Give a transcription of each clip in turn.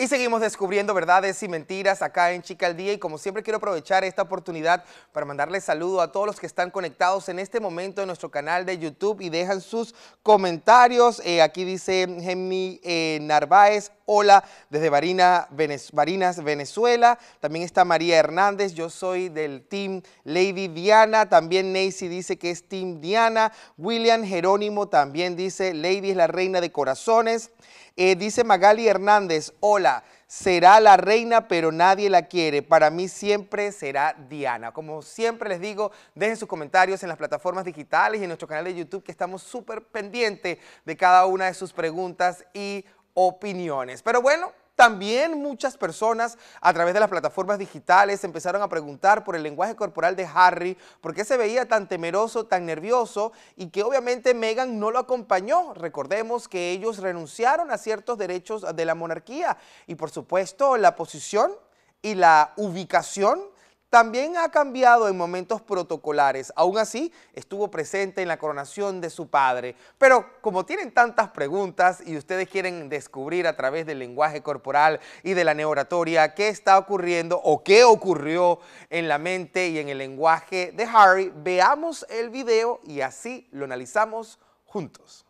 Y seguimos descubriendo verdades y mentiras acá en Chica al Día y como siempre quiero aprovechar esta oportunidad para mandarles saludo a todos los que están conectados en este momento en nuestro canal de YouTube y dejan sus comentarios. Eh, aquí dice Gemi eh, Narváez, hola, desde Barina, Barinas, Venezuela. También está María Hernández, yo soy del Team Lady Diana. También Nancy dice que es Team Diana. William Jerónimo también dice, Lady es la reina de corazones. Eh, dice Magali Hernández, hola, será la reina pero nadie la quiere. Para mí siempre será Diana. Como siempre les digo, dejen sus comentarios en las plataformas digitales y en nuestro canal de YouTube que estamos súper pendientes de cada una de sus preguntas y opiniones. Pero bueno, también muchas personas a través de las plataformas digitales empezaron a preguntar por el lenguaje corporal de Harry, por qué se veía tan temeroso, tan nervioso y que obviamente Meghan no lo acompañó. Recordemos que ellos renunciaron a ciertos derechos de la monarquía y por supuesto la posición y la ubicación también ha cambiado en momentos protocolares, aún así estuvo presente en la coronación de su padre. Pero como tienen tantas preguntas y ustedes quieren descubrir a través del lenguaje corporal y de la neoratoria qué está ocurriendo o qué ocurrió en la mente y en el lenguaje de Harry, veamos el video y así lo analizamos juntos.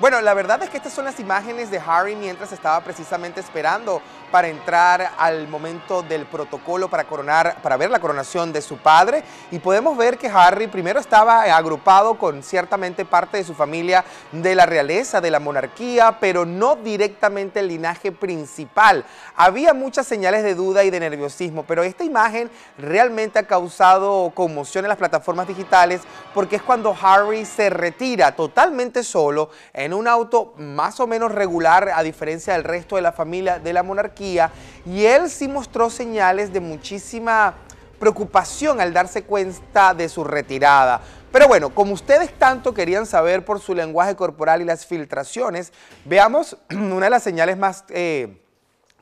Bueno, la verdad es que estas son las imágenes de Harry mientras estaba precisamente esperando para entrar al momento del protocolo para coronar, para ver la coronación de su padre. Y podemos ver que Harry primero estaba agrupado con ciertamente parte de su familia de la realeza, de la monarquía, pero no directamente el linaje principal. Había muchas señales de duda y de nerviosismo, pero esta imagen realmente ha causado conmoción en las plataformas digitales porque es cuando Harry se retira totalmente solo en un auto más o menos regular a diferencia del resto de la familia de la monarquía y él sí mostró señales de muchísima preocupación al darse cuenta de su retirada. Pero bueno, como ustedes tanto querían saber por su lenguaje corporal y las filtraciones, veamos una de las señales más eh,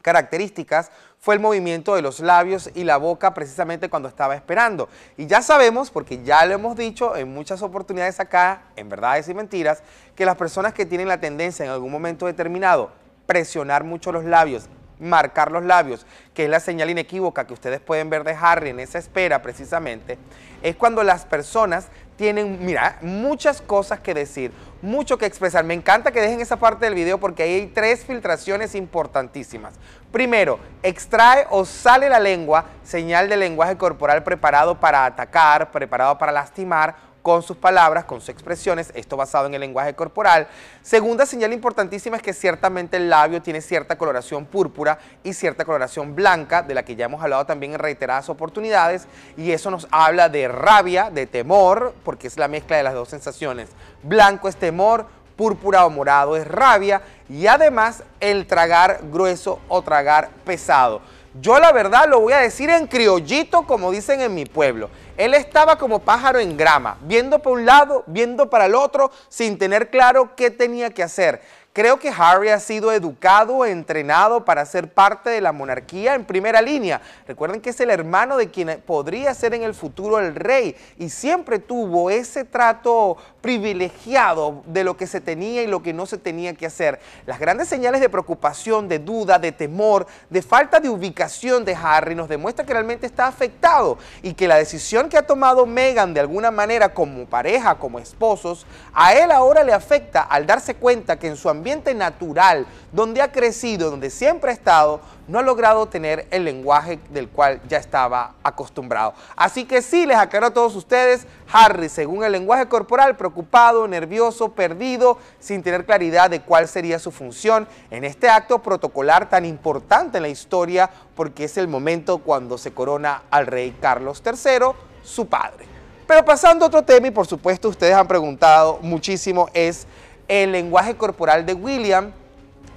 características fue el movimiento de los labios y la boca precisamente cuando estaba esperando. Y ya sabemos, porque ya lo hemos dicho en muchas oportunidades acá, en verdades y mentiras, que las personas que tienen la tendencia en algún momento determinado presionar mucho los labios marcar los labios, que es la señal inequívoca que ustedes pueden ver de Harry en esa espera precisamente, es cuando las personas tienen, mira, muchas cosas que decir, mucho que expresar. Me encanta que dejen esa parte del video porque ahí hay tres filtraciones importantísimas. Primero, extrae o sale la lengua, señal de lenguaje corporal preparado para atacar, preparado para lastimar con sus palabras, con sus expresiones, esto basado en el lenguaje corporal. Segunda señal importantísima es que ciertamente el labio tiene cierta coloración púrpura y cierta coloración blanca, de la que ya hemos hablado también en reiteradas oportunidades, y eso nos habla de rabia, de temor, porque es la mezcla de las dos sensaciones. Blanco es temor, púrpura o morado es rabia, y además el tragar grueso o tragar pesado. Yo la verdad lo voy a decir en criollito, como dicen en mi pueblo. Él estaba como pájaro en grama, viendo para un lado, viendo para el otro, sin tener claro qué tenía que hacer. Creo que Harry ha sido educado, entrenado para ser parte de la monarquía en primera línea. Recuerden que es el hermano de quien podría ser en el futuro el rey y siempre tuvo ese trato privilegiado de lo que se tenía y lo que no se tenía que hacer. Las grandes señales de preocupación, de duda, de temor, de falta de ubicación de Harry nos demuestra que realmente está afectado y que la decisión que ha tomado megan de alguna manera como pareja, como esposos, a él ahora le afecta al darse cuenta que en su ambiente natural, donde ha crecido, donde siempre ha estado, no ha logrado tener el lenguaje del cual ya estaba acostumbrado. Así que sí, les aclaro a todos ustedes, Harry, según el lenguaje corporal, preocupado, nervioso, perdido, sin tener claridad de cuál sería su función en este acto protocolar tan importante en la historia porque es el momento cuando se corona al rey Carlos III, su padre. Pero pasando a otro tema, y por supuesto ustedes han preguntado muchísimo, es el lenguaje corporal de William,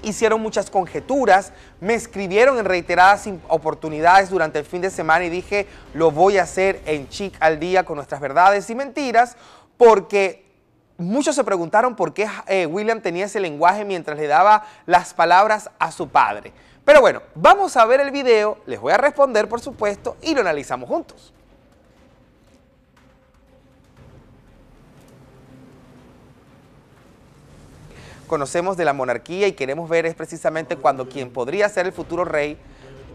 hicieron muchas conjeturas, me escribieron en reiteradas oportunidades durante el fin de semana y dije, lo voy a hacer en Chic al Día con nuestras verdades y mentiras, porque Muchos se preguntaron por qué eh, William tenía ese lenguaje mientras le daba las palabras a su padre. Pero bueno, vamos a ver el video, les voy a responder por supuesto y lo analizamos juntos. conocemos de la monarquía y queremos ver es precisamente cuando quien podría ser el futuro rey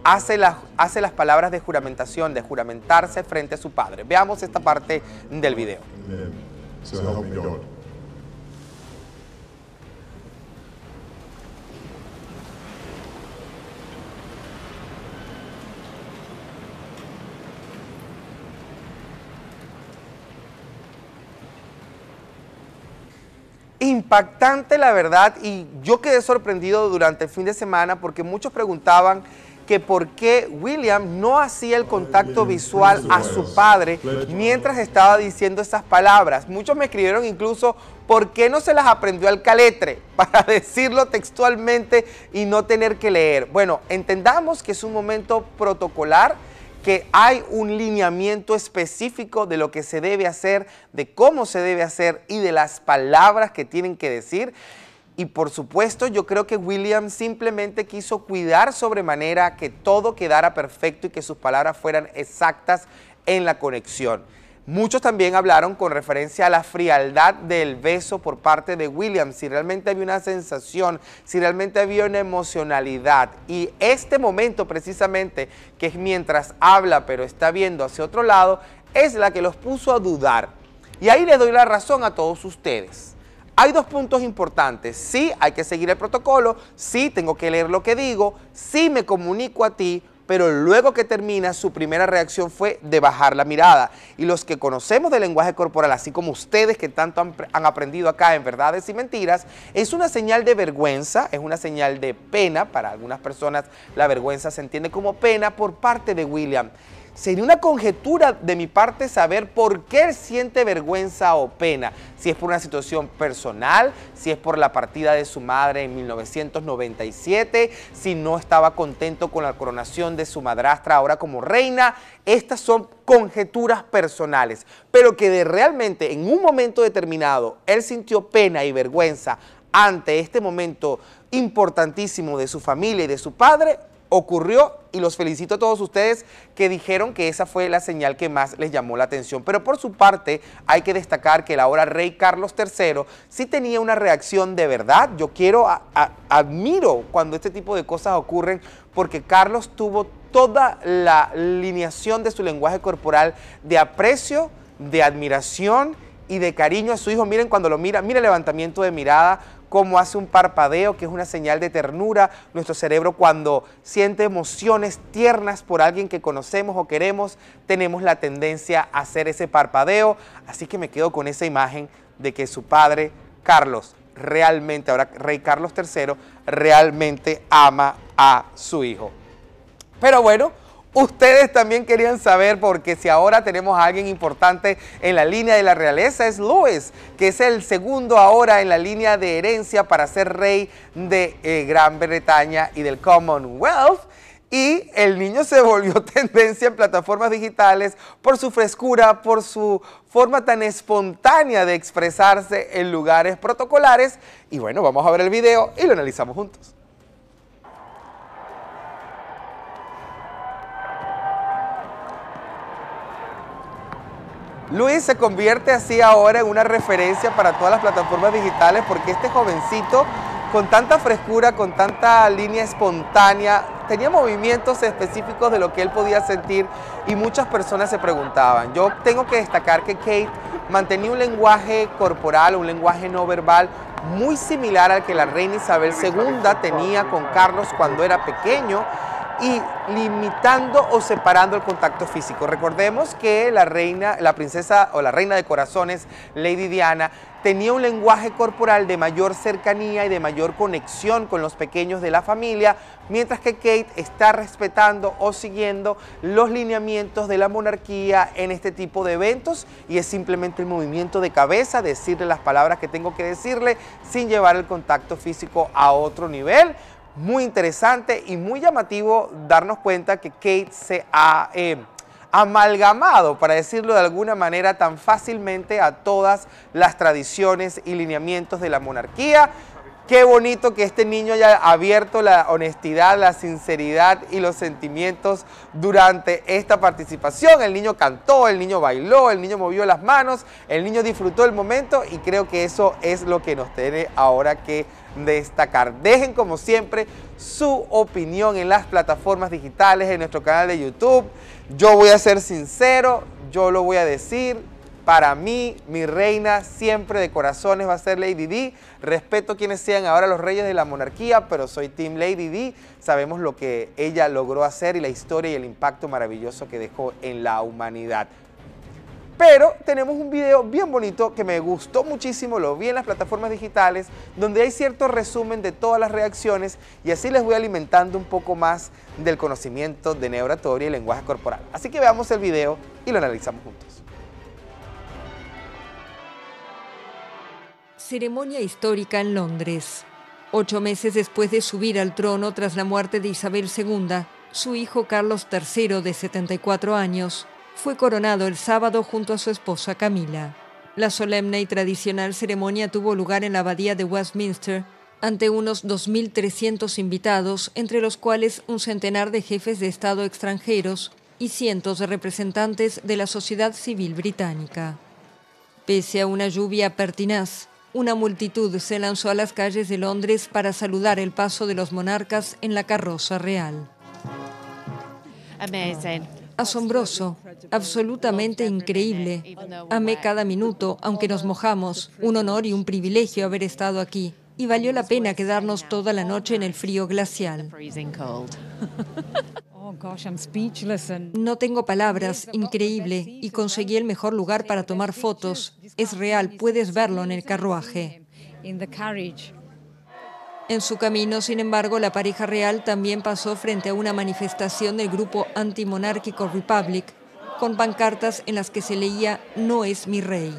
hace las, hace las palabras de juramentación, de juramentarse frente a su padre. Veamos esta parte del video. So impactante la verdad y yo quedé sorprendido durante el fin de semana porque muchos preguntaban que por qué William no hacía el contacto visual a su padre mientras estaba diciendo esas palabras. Muchos me escribieron incluso por qué no se las aprendió al caletre para decirlo textualmente y no tener que leer. Bueno, entendamos que es un momento protocolar que hay un lineamiento específico de lo que se debe hacer, de cómo se debe hacer y de las palabras que tienen que decir. Y por supuesto, yo creo que William simplemente quiso cuidar sobremanera que todo quedara perfecto y que sus palabras fueran exactas en la conexión. Muchos también hablaron con referencia a la frialdad del beso por parte de William, si realmente había una sensación, si realmente había una emocionalidad. Y este momento precisamente, que es mientras habla pero está viendo hacia otro lado, es la que los puso a dudar. Y ahí le doy la razón a todos ustedes. Hay dos puntos importantes. Sí, hay que seguir el protocolo, sí, tengo que leer lo que digo, sí me comunico a ti, pero luego que termina su primera reacción fue de bajar la mirada. Y los que conocemos del lenguaje corporal, así como ustedes que tanto han, aprendido acá en verdades y mentiras, es una señal de vergüenza, es una señal de pena, para algunas personas la vergüenza se entiende como pena por parte de William. Sería una conjetura de mi parte saber por qué él siente vergüenza o pena, si es por una situación personal, si es por la partida de su madre en 1997, si no estaba contento con la coronación de su madrastra ahora como reina. Estas son conjeturas personales, pero que de realmente en un momento determinado él sintió pena y vergüenza ante este momento importantísimo de su familia y de su padre, ocurrió y los felicito a todos ustedes que dijeron que esa fue la señal que más les llamó la atención. Pero por su parte hay que destacar que el ahora rey Carlos III sí tenía una reacción de verdad. Yo quiero, admiro cuando este tipo de cosas ocurren porque Carlos tuvo toda la lineación de su lenguaje corporal de aprecio, de admiración y de cariño a su hijo. Miren cuando lo mira, mira el levantamiento de mirada, como hace un parpadeo, que es una señal de ternura. Nuestro cerebro cuando siente emociones tiernas por alguien que conocemos o queremos, tenemos la tendencia a hacer ese parpadeo. Así que me quedo con esa imagen de que su padre, Carlos, realmente, ahora rey Carlos III, realmente ama a su hijo. Pero bueno, Ustedes también querían saber porque si ahora tenemos a alguien importante en la línea de la realeza es Louis, que es el segundo ahora en la línea de herencia para ser rey de eh, Gran Bretaña y del Commonwealth. Y el niño se volvió tendencia en plataformas digitales por su frescura, por su forma tan espontánea de expresarse en lugares protocolares. Y bueno, vamos a ver el video y lo analizamos juntos. Luis se convierte así ahora en una referencia para todas las plataformas digitales porque este jovencito con tanta frescura, con tanta línea espontánea, tenía movimientos específicos de lo que él podía sentir y muchas personas se preguntaban. Yo tengo que destacar que Kate mantenía un lenguaje corporal, un lenguaje no verbal muy similar al que la reina Isabel II tenía con Carlos cuando era pequeño y limitando o separando el contacto físico. Recordemos que la reina, la princesa o la reina de corazones, Lady Diana, tenía un lenguaje corporal de mayor cercanía y de mayor conexión con los pequeños de la familia, mientras que Kate está respetando o siguiendo los lineamientos de la monarquía en este tipo de eventos y es simplemente el movimiento de cabeza, decirle las palabras que tengo que decirle sin llevar el contacto físico a otro nivel muy interesante y muy llamativo darnos cuenta que Kate se ha eh, amalgamado, para decirlo de alguna manera, tan fácilmente a todas las tradiciones y lineamientos de la monarquía. Qué bonito que este niño haya abierto la honestidad, la sinceridad y los sentimientos durante esta participación. El niño cantó, el niño bailó, el niño movió las manos, el niño disfrutó el momento y creo que eso es lo que nos tiene ahora que destacar. Dejen como siempre su opinión en las plataformas digitales, en nuestro canal de YouTube. Yo voy a ser sincero, yo lo voy a decir, para mí, mi reina siempre de corazones va a ser Lady D. Respeto quienes sean ahora los reyes de la monarquía, pero soy Team Lady D. Sabemos lo que ella logró hacer y la historia y el impacto maravilloso que dejó en la humanidad. Pero tenemos un video bien bonito que me gustó muchísimo, lo vi en las plataformas digitales, donde hay cierto resumen de todas las reacciones y así les voy alimentando un poco más del conocimiento de neuratoria y lenguaje corporal. Así que veamos el video y lo analizamos juntos. Ceremonia histórica en Londres. Ocho meses después de subir al trono tras la muerte de Isabel II, su hijo Carlos III, de 74 años, fue coronado el sábado junto a su esposa Camila. La solemne y tradicional ceremonia tuvo lugar en la abadía de Westminster ante unos 2.300 invitados, entre los cuales un centenar de jefes de Estado extranjeros y cientos de representantes de la sociedad civil británica. Pese a una lluvia pertinaz, una multitud se lanzó a las calles de Londres para saludar el paso de los monarcas en la carroza real. Asombroso, absolutamente increíble. Amé cada minuto, aunque nos mojamos. Un honor y un privilegio haber estado aquí. Y valió la pena quedarnos toda la noche en el frío glacial. Oh, no tengo palabras, increíble, y conseguí el mejor lugar para tomar fotos. Es real, puedes verlo en el carruaje. En su camino, sin embargo, la pareja real también pasó frente a una manifestación del grupo antimonárquico Republic, con pancartas en las que se leía No es mi rey.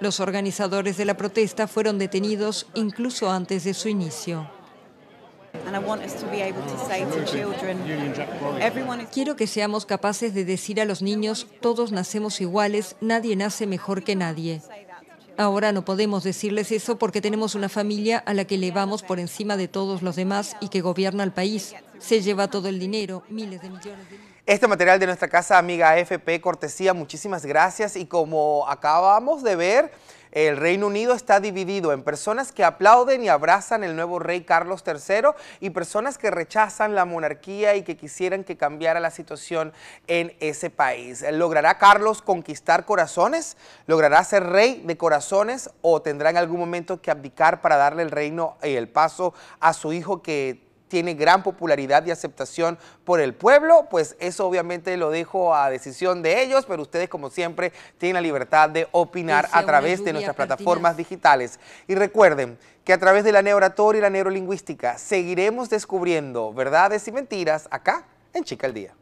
Los organizadores de la protesta fueron detenidos incluso antes de su inicio. Quiero que seamos capaces de decir a los niños, todos nacemos iguales, nadie nace mejor que nadie. Ahora no podemos decirles eso porque tenemos una familia a la que elevamos por encima de todos los demás y que gobierna el país. Se lleva todo el dinero, miles de millones Este material de nuestra casa amiga FP Cortesía, muchísimas gracias y como acabamos de ver... El Reino Unido está dividido en personas que aplauden y abrazan el nuevo rey Carlos III y personas que rechazan la monarquía y que quisieran que cambiara la situación en ese país. ¿Logrará Carlos conquistar corazones? ¿Logrará ser rey de corazones o tendrá en algún momento que abdicar para darle el reino y el paso a su hijo que tiene gran popularidad y aceptación por el pueblo, pues eso obviamente lo dejo a decisión de ellos, pero ustedes como siempre tienen la libertad de opinar a través de nuestras plataformas digitales. Y recuerden que a través de la neoratoria y la neurolingüística seguiremos descubriendo verdades y mentiras acá en Chica al Día.